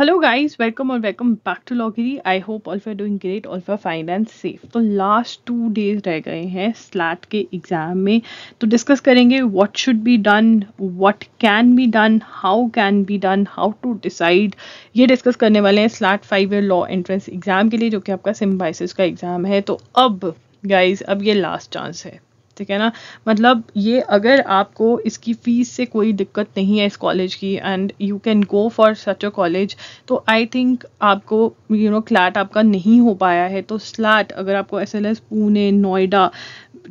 Hello guys welcome और welcome back to लॉगिरी I hope all for doing great all for fine and safe तो last two days रह गए हैं slate के एग्ज़ाम में तो डिस्कस करेंगे what should be done what can be done how can be done how to decide ये discuss करने वाले हैं SLAT five year law entrance exam के लिए जो कि आपका सिम्बाइसिस का एग्ज़ाम है तो अब गाइज अब ये लास्ट चांस है ठीक है ना मतलब ये अगर आपको इसकी फ़ीस से कोई दिक्कत नहीं है इस कॉलेज की and you can go for such a college तो आई थिंक आपको यू नो क्लैट आपका नहीं हो पाया है तो स्लैट अगर आपको S L S Pune Noida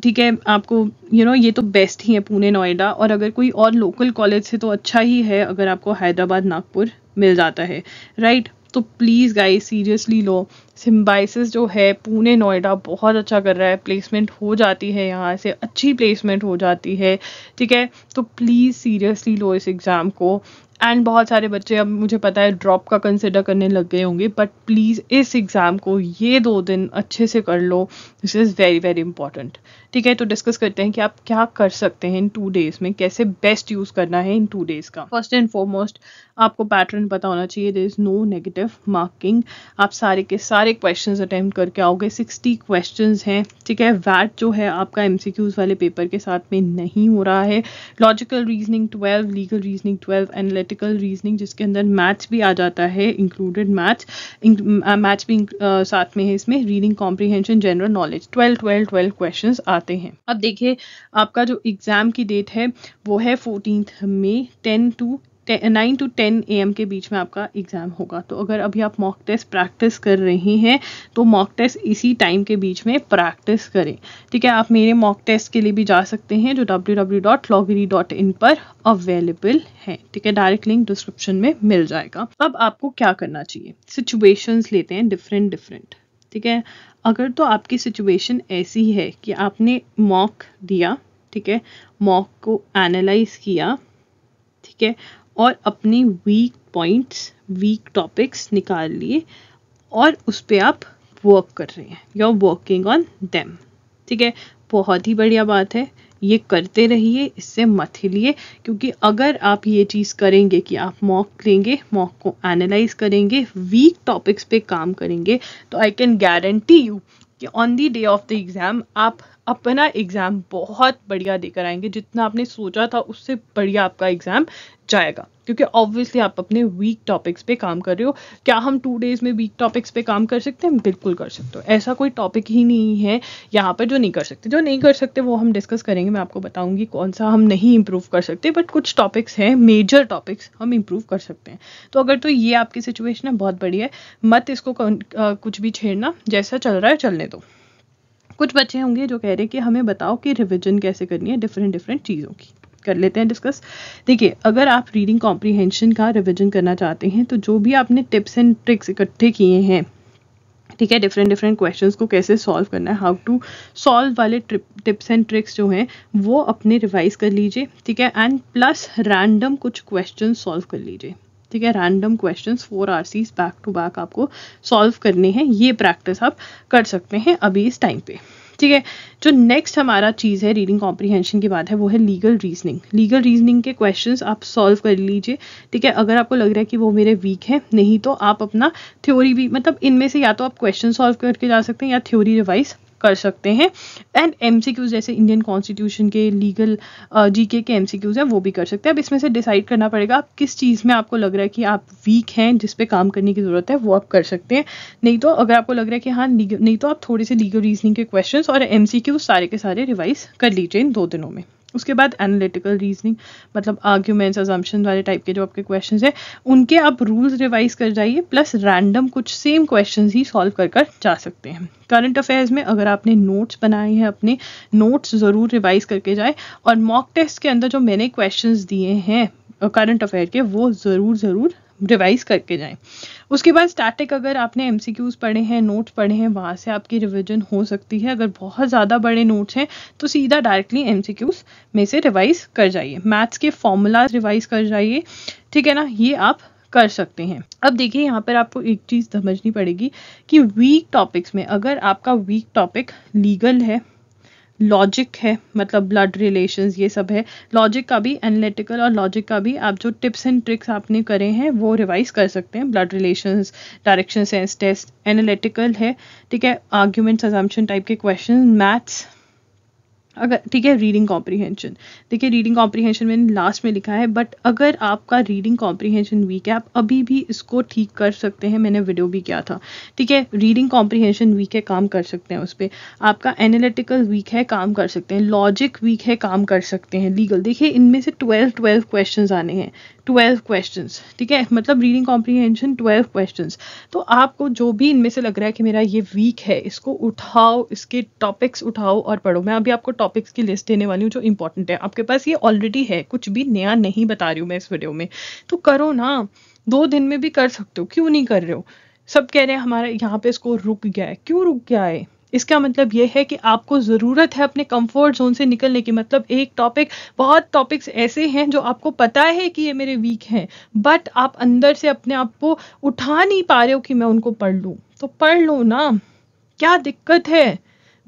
ठीक है आपको यू नो ये तो बेस्ट ही है पुणे नोएडा और अगर कोई और लोकल कॉलेज से तो अच्छा ही है अगर आपको हैदराबाद नागपुर मिल जाता है राइट right? तो प्लीज़ गाइस सीरियसली लो सिम्बाइसिस जो है पुणे नोएडा बहुत अच्छा कर रहा है प्लेसमेंट हो जाती है यहाँ से अच्छी प्लेसमेंट हो जाती है ठीक है तो प्लीज़ सीरियसली लो इस एग्ज़ाम को एंड बहुत सारे बच्चे अब मुझे पता है ड्रॉप का कंसिडर करने लग गए होंगे बट प्लीज़ इस एग्ज़ाम को ये दो दिन अच्छे से कर लो this is very very important ठीक है तो डिस्कस करते हैं कि आप क्या कर सकते हैं इन टू डेज़ में कैसे बेस्ट यूज़ करना है इन टू डेज़ का फर्स्ट एंड फॉरमोस्ट आपको पैटर्न पता होना चाहिए there is no negative marking आप सारे के सारे क्वेश्चन अटैम्प्ट करके आओगे सिक्सटी क्वेश्चन हैं ठीक है वैट जो है आपका एम वाले पेपर के साथ में नहीं हो रहा है logical reasoning twelve legal reasoning twelve analytical reasoning जिसके अंदर मैथ्स भी आ जाता है इंक्लूडेड मैथ्स मैथ्स भी साथ में है इसमें reading comprehension general knowledge twelve twelve twelve question आते हैं अब देखिए आपका जो एग्ज़ाम की डेट है वो है fourteen May ten to nine to ten A M के बीच में आपका एग्ज़ाम होगा तो अगर अभी आप मॉक टेस्ट प्रैक्टिस कर रहे हैं तो मॉक टेस्ट इसी टाइम के बीच में प्रैक्टिस करें ठीक है आप मेरे मॉक टेस्ट के लिए भी जा सकते हैं जो इन पर अवेलेबल है ठीक है डायरेक्ट लिंक डिस्क्रिप्शन में मिल जाएगा अब आपको क्या करना चाहिए सिचुएशंस लेते हैं डिफरेंट डिफरेंट ठीक है अगर तो आपकी सिचुएशन ऐसी है कि आपने मॉक दिया ठीक है मॉक को एनालाइज किया ठीक है और अपने वीक पॉइंट्स वीक टॉपिक्स निकाल लिए और उस पर आप वर्क कर रहे हैं you are working on them ठीक है बहुत ही बढ़िया बात है ये करते रहिए इससे मत हिलिए क्योंकि अगर आप ये चीज़ करेंगे कि आप मॉक लेंगे मॉक को एनालाइज करेंगे वीक टॉपिक्स पे काम करेंगे तो आई कैन गारंटी यू कि on the day of the exam आप अपना एग्ज़ाम बहुत बढ़िया देकर आएंगे जितना आपने सोचा था उससे बढ़िया आपका एग्ज़ाम जाएगा क्योंकि ऑब्वियसली आप अपने वीक टॉपिक्स पे काम कर रहे हो क्या हम टू डेज में वीक टॉपिक्स पे काम कर सकते हैं बिल्कुल कर सकते हो ऐसा कोई टॉपिक ही नहीं है यहाँ पर जो नहीं कर सकते जो नहीं कर सकते वो हम डिस्कस करेंगे मैं आपको बताऊंगी कौन सा हम नहीं इम्प्रूव कर सकते बट कुछ टॉपिक्स हैं मेजर टॉपिक्स हम इम्प्रूव कर सकते हैं तो अगर तो ये आपकी सिचुएशन है बहुत बढ़िया है मत इसको कुछ भी छेड़ना जैसा चल रहा है चलने दो कुछ बच्चे होंगे जो कह रहे हैं कि हमें बताओ कि रिविजन कैसे करनी है डिफरेंट डिफरेंट चीज़ों की कर लेते हैं डिस्कस देखिए अगर आप रीडिंग कॉम्प्रीहेंशन का रिविजन करना चाहते हैं तो जो भी आपने टिप्स एंड ट्रिक्स इकट्ठे किए हैं ठीक है डिफरेंट डिफरेंट क्वेश्चंस को कैसे सॉल्व करना है हाउ टू सॉल्व वाले टिप्स एंड ट्रिक्स जो हैं वो अपने रिवाइज कर लीजिए ठीक है एंड प्लस रैंडम कुछ क्वेश्चन सॉल्व कर लीजिए ठीक है random questions four or back to back आपको सॉल्व करने हैं ये प्रैक्टिस आप कर सकते हैं अभी इस टाइम पे ठीक है जो नेक्स्ट हमारा चीज़ है रीडिंग कॉम्प्रीहेंशन की बात है वो है लीगल रीजनिंग लीगल रीजनिंग के क्वेश्चन आप सॉल्व कर लीजिए ठीक है अगर आपको लग रहा है कि वो मेरे वीक है नहीं तो आप अपना थ्योरी भी मतलब इनमें से या तो आप क्वेश्चन सॉल्व करके जा सकते हैं या थ्योरी रिवाइज कर सकते हैं एंड एम जैसे इंडियन कॉन्स्टिट्यूशन के legal G uh, K M C हैं वो भी कर सकते हैं अब इसमें से डिसाइड करना पड़ेगा आप किस चीज़ में आपको लग रहा है कि आप वीक हैं जिस पे काम करने की ज़रूरत है वो आप कर सकते हैं नहीं तो अगर आपको लग रहा है कि हाँ नहीं तो आप थोड़े से लीगल रीजनिंग के क्वेश्चन और एम सारे के सारे रिवाइज कर लीजिए इन दो दिनों में उसके बाद एनालिटिकल रीजनिंग मतलब आर्ग्यूमेंट्स अजम्पन वाले टाइप के जो आपके क्वेश्चन हैं उनके आप रूल्स रिवाइज कर जाइए प्लस रैंडम कुछ सेम क्वेश्चन ही सॉल्व कर कर जा सकते हैं करंट अफेयर्स में अगर आपने नोट्स बनाए हैं अपने नोट्स ज़रूर रिवाइज करके जाए और मॉक टेस्ट के अंदर जो मैंने क्वेश्चन दिए हैं करंट अफेयर के वो ज़रूर ज़रूर रिवाइज करके जाएं उसके बाद स्टैटिक अगर आपने एम पढ़े हैं नोट पढ़े हैं वहाँ से आपकी रिविजन हो सकती है अगर बहुत ज़्यादा बड़े नोट्स हैं तो सीधा डायरेक्टली एम में से रिवाइज कर जाइए मैथ्स के फॉर्मूलाज रिवाइज कर जाइए ठीक है ना ये आप कर सकते हैं अब देखिए यहाँ पर आपको एक चीज़ समझनी पड़ेगी कि वीक टॉपिक्स में अगर आपका वीक टॉपिक लीगल है लॉजिक है मतलब ब्लड रिलेशन ये सब है लॉजिक का भी एनालिटिकल और लॉजिक का भी आप जो टिप्स एंड ट्रिक्स आपने करे हैं वो रिवाइज कर सकते हैं blood relation direction sense test analytical है ठीक है आर्ग्यूमेंट्स अजम्पशन टाइप के क्वेश्चन मैथ्स अगर ठीक है रीडिंग कॉम्प्रीहेंशन देखिए रीडिंग कॉम्प्रीहेंशन मैंने लास्ट में लिखा है बट अगर आपका रीडिंग कॉम्प्रीहेंशन वीक है आप अभी भी इसको ठीक कर सकते हैं मैंने वीडियो भी किया था ठीक है रीडिंग कॉम्प्रीहेंशन वीक है काम कर सकते हैं उस पर आपका एनालिटिकल वीक है काम कर सकते हैं लॉजिक वीक है काम कर सकते हैं लीगल देखिए इनमें से ट्वेल्व ट्वेल्व क्वेश्चन आने हैं ट्वेल्व क्वेश्चन ठीक है मतलब रीडिंग कॉम्प्रीहेंशन ट्वेल्व क्वेश्चन तो आपको जो भी इनमें से लग रहा है कि मेरा ये वीक है इसको उठाओ इसके टॉपिक्स उठाओ और पढ़ो मैं अभी आपको टॉपिक्स की लिस्ट देने वाली हूँ जो इंपॉर्टेंट है आपके पास ये ऑलरेडी है कुछ भी नया नहीं बता रही हूँ मैं इस वीडियो में तो करो ना दो दिन में भी कर सकते हो क्यों नहीं कर रहे हो सब कह रहे हैं हमारा यहाँ पे इसको रुक गया है क्यों रुक गया है इसका मतलब यह है कि आपको ज़रूरत है अपने कंफर्ट जोन से निकलने की मतलब एक टॉपिक बहुत टॉपिक्स ऐसे हैं जो आपको पता है कि ये मेरे वीक हैं बट आप अंदर से अपने आप को उठा नहीं पा रहे हो कि मैं उनको पढ़ लूँ तो पढ़ लो ना क्या दिक्कत है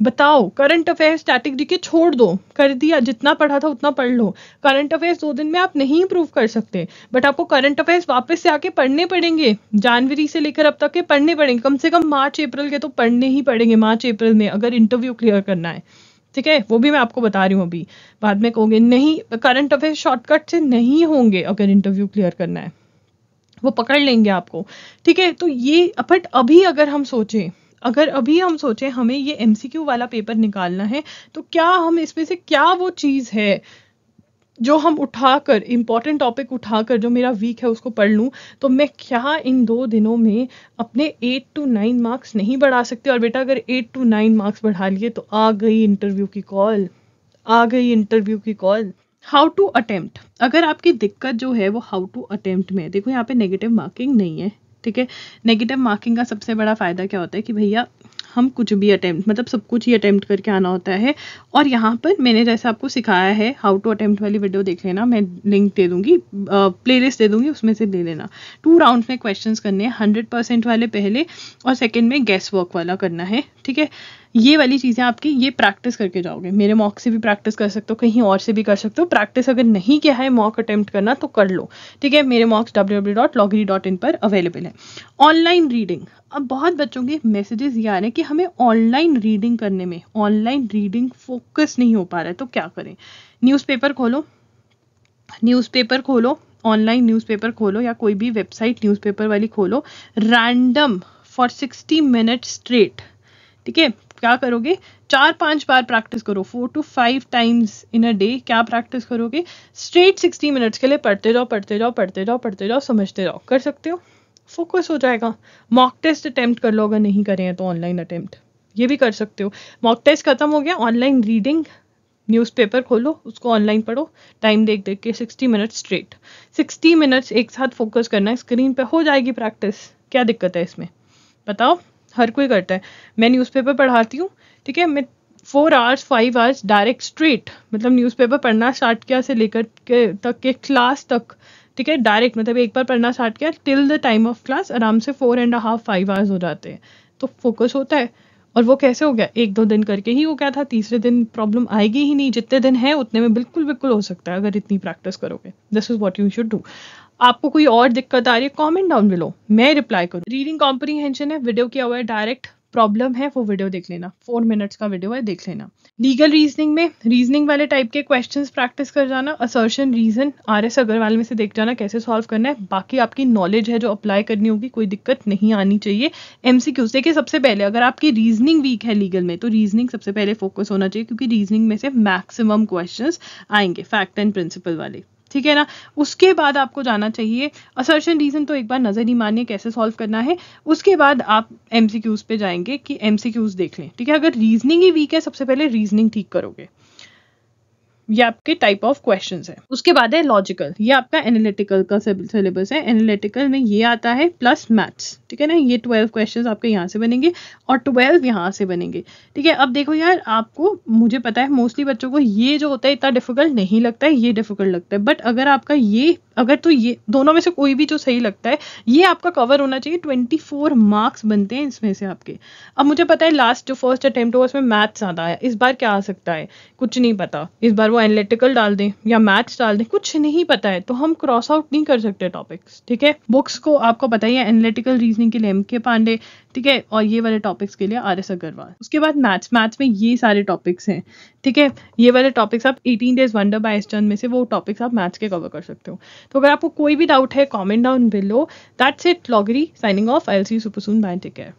बताओ करंट अफेयर स्टैटिक जीके छोड़ दो कर दिया जितना पढ़ा था उतना पढ़ लो करंट अफेयर्स दो दिन में आप नहीं इंप्रूव कर सकते बट आपको करंट अफेयर्स वापस से आके पढ़ने पड़ेंगे जनवरी से लेकर अब तक के पढ़ने पड़ेंगे कम से कम मार्च अप्रैल के तो पढ़ने ही पड़ेंगे मार्च अप्रैल में अगर इंटरव्यू क्लियर करना है ठीक है वो भी मैं आपको बता रही हूँ अभी बाद में कहोगे नहीं करंट अफेयर शॉर्टकट से नहीं होंगे अगर इंटरव्यू क्लियर करना है वो पकड़ लेंगे आपको ठीक है तो ये बट अभी अगर हम सोचें अगर अभी हम सोचें हमें ये एम वाला पेपर निकालना है तो क्या हम इसमें से क्या वो चीज़ है जो हम उठाकर इम्पॉर्टेंट टॉपिक उठाकर जो मेरा वीक है उसको पढ़ लूँ तो मैं क्या इन दो दिनों में अपने एट टू नाइन मार्क्स नहीं बढ़ा सकती और बेटा अगर एट टू नाइन मार्क्स बढ़ा लिए तो आ गई इंटरव्यू की कॉल आ गई इंटरव्यू की कॉल हाउ टू अटेम्प्ट अगर आपकी दिक्कत जो है वो हाउ टू अटेम्प्ट में है देखो यहाँ पे नेगेटिव मार्किंग नहीं है ठीक है नेगेटिव मार्किंग का सबसे बड़ा फ़ायदा क्या होता है कि भैया हम कुछ भी अटैम्प्ट मतलब सब कुछ ही अटैम्प्ट करके आना होता है और यहाँ पर मैंने जैसे आपको सिखाया है हाउ टू अटैम्प्ट वाली वीडियो देख लेना मैं लिंक दे दूंगी प्लेलिस्ट दे दूंगी उसमें से ले लेना टू राउंड में क्वेश्चंस करने हैं हंड्रेड परसेंट वाले पहले और सेकेंड में गैस वर्क वाला करना है ठीक है ये वाली चीज़ें आपकी ये प्रैक्टिस करके जाओगे मेरे मॉक से भी प्रैक्टिस कर सकते हो कहीं और से भी कर सकते हो प्रैक्टिस अगर नहीं किया है मॉक अटेम्प्ट करना तो कर लो ठीक है मेरे mocks W W dot dot in पर अवेलेबल है ऑनलाइन रीडिंग अब बहुत बच्चों के मैसेजेस ये आ रहे हैं कि हमें ऑनलाइन रीडिंग करने में ऑनलाइन रीडिंग फोकस नहीं हो पा रहा है तो क्या करें न्यूज़पेपर खोलो न्यूज़पेपर खोलो ऑनलाइन न्यूज़पेपर खोलो या कोई भी वेबसाइट न्यूज़पेपर वाली खोलो random for sixty minute straight ठीक है क्या करोगे चार पांच बार प्रैक्टिस करो four to five times in a day क्या प्रैक्टिस करोगे स्ट्रेट सिक्सटी मिनट्स के लिए पढ़ते जाओ पढ़ते जाओ पढ़ते जाओ पढ़ते जाओ समझते जाओ कर सकते हो फोकस हो जाएगा मॉक टेस्ट अटैम्प्ट कर लो अगर नहीं करें तो ऑनलाइन अटैम्प्ट ये भी कर सकते हो मॉक टेस्ट खत्म हो गया ऑनलाइन रीडिंग न्यूज़पेपर खोलो उसको ऑनलाइन पढ़ो टाइम देख देख के sixty minutes straight sixty minutes एक साथ फोकस करना है स्क्रीन पे हो जाएगी प्रैक्टिस क्या दिक्कत है इसमें बताओ हर कोई करता है मैं न्यूज़पेपर पढ़ाती हूँ ठीक है मैं four hours five hours direct straight मतलब न्यूज़पेपर पढ़ना स्टार्ट किया से लेकर के तक के क्लास तक ठीक है डायरेक्ट मतलब एक बार पढ़ना स्टार्ट किया till the time of class आराम से four and half five hours हो जाते हैं तो फोकस होता है और वो कैसे हो गया एक दो दिन करके ही हो गया था तीसरे दिन प्रॉब्लम आएगी ही नहीं जितने दिन है उतने में बिल्कुल बिल्कुल हो सकता है अगर इतनी प्रैक्टिस करोगे this is what you should do आपको कोई और दिक्कत आ रही है कॉमेंट डाउन बिलो मैं रिप्लाई करूँ रीडिंग कॉम्प्रीहेंशन है वीडियो किया हुआ है डायरेक्ट प्रॉब्लम है वो वीडियो देख लेना फोर मिनट्स का वीडियो है देख लेना लीगल रीजनिंग में रीजनिंग वाले टाइप के क्वेश्चंस प्रैक्टिस कर जाना assertion reason R S Agarwal में से देख जाना कैसे सॉल्व करना है बाकी आपकी नॉलेज है जो अप्लाई करनी होगी कोई दिक्कत नहीं आनी चाहिए एम सी क्यूज देखिए सबसे पहले अगर आपकी रीजनिंग वीक है लीगल में तो रीजनिंग सबसे पहले फोकस होना चाहिए क्योंकि रीजनिंग में से मैक्सिमम क्वेश्चन आएंगे फैक्ट एंड प्रिंसिपल वाले ठीक है ना उसके बाद आपको जाना चाहिए असर्शन रीजन तो एक बार नजर ही मानिए कैसे सॉल्व करना है उसके बाद आप एमसीक्यूज पे जाएंगे कि एमसीक्यूज देख लें ठीक है अगर रीजनिंग ही वीक है सबसे पहले रीजनिंग ठीक करोगे ये आपके टाइप ऑफ क्वेश्चन है उसके बाद है लॉजिकल ये आपका एनालिटिकल का सिलेबस है एनालिटिकल में ये आता है प्लस मैथ्स ठीक है ना ये ट्वेल्व क्वेश्चन आपके यहाँ से बनेंगे और ट्वेल्व यहाँ से बनेंगे ठीक है अब देखो यार आपको मुझे पता है मोस्टली बच्चों को ये जो होता है इतना डिफिकल्ट नहीं लगता है ये डिफिकल्ट लगता है बट अगर आपका ये अगर तो ये दोनों में से कोई भी जो सही लगता है ये आपका कवर होना चाहिए 24 मार्क्स बनते हैं इसमें से आपके अब मुझे पता है लास्ट जो फर्स्ट अटेम्प्ट हुआ उसमें मैथ्स ज़्यादा आया इस बार क्या आ सकता है कुछ नहीं पता इस बार वो एनालिटिकल डाल दें या मैथ्स डाल दें कुछ नहीं पता है तो हम क्रॉस आउट नहीं कर सकते टॉपिक्स ठीक है बुक्स को आपको पता ही एनालिटिकल रीजनिंग के लिए एम के पांडे ठीक है और ये वाले टॉपिक्स के लिए आर एस अग्रवाल उसके बाद मैथ्स मैथ्स में ये सारे टॉपिक्स हैं ठीक है ये वाले टॉपिक्स आप 18 डेज वंडर बाय एस्टर्न में से वो टॉपिक्स आप मैथ्स के कवर कर सकते हो तो अगर आपको कोई भी डाउट है comment down below that's it लॉगरी signing off I'll see super soon bye take care